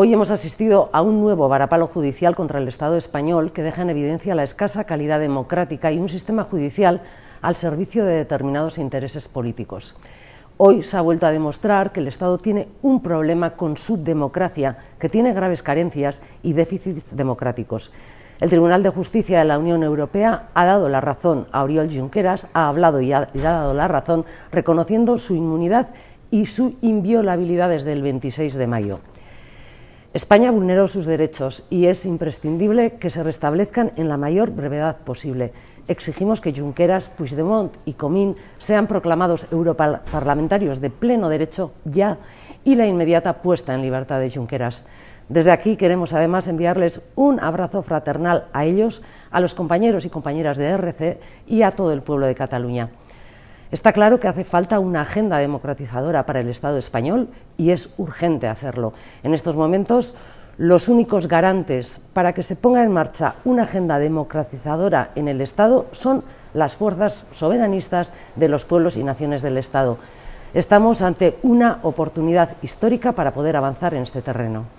Hoy hemos asistido a un nuevo varapalo judicial contra el Estado español que deja en evidencia la escasa calidad democrática y un sistema judicial al servicio de determinados intereses políticos. Hoy se ha vuelto a demostrar que el Estado tiene un problema con su democracia, que tiene graves carencias y déficits democráticos. El Tribunal de Justicia de la Unión Europea ha dado la razón a Oriol Junqueras, ha hablado y ha, ha dado la razón reconociendo su inmunidad y su inviolabilidad desde el 26 de mayo. España vulneró sus derechos y es imprescindible que se restablezcan en la mayor brevedad posible. Exigimos que Junqueras, Puigdemont y Comín sean proclamados europarlamentarios de pleno derecho ya y la inmediata puesta en libertad de Junqueras. Desde aquí queremos además enviarles un abrazo fraternal a ellos, a los compañeros y compañeras de RC y a todo el pueblo de Cataluña. Está claro que hace falta una agenda democratizadora para el Estado español y es urgente hacerlo. En estos momentos, los únicos garantes para que se ponga en marcha una agenda democratizadora en el Estado son las fuerzas soberanistas de los pueblos y naciones del Estado. Estamos ante una oportunidad histórica para poder avanzar en este terreno.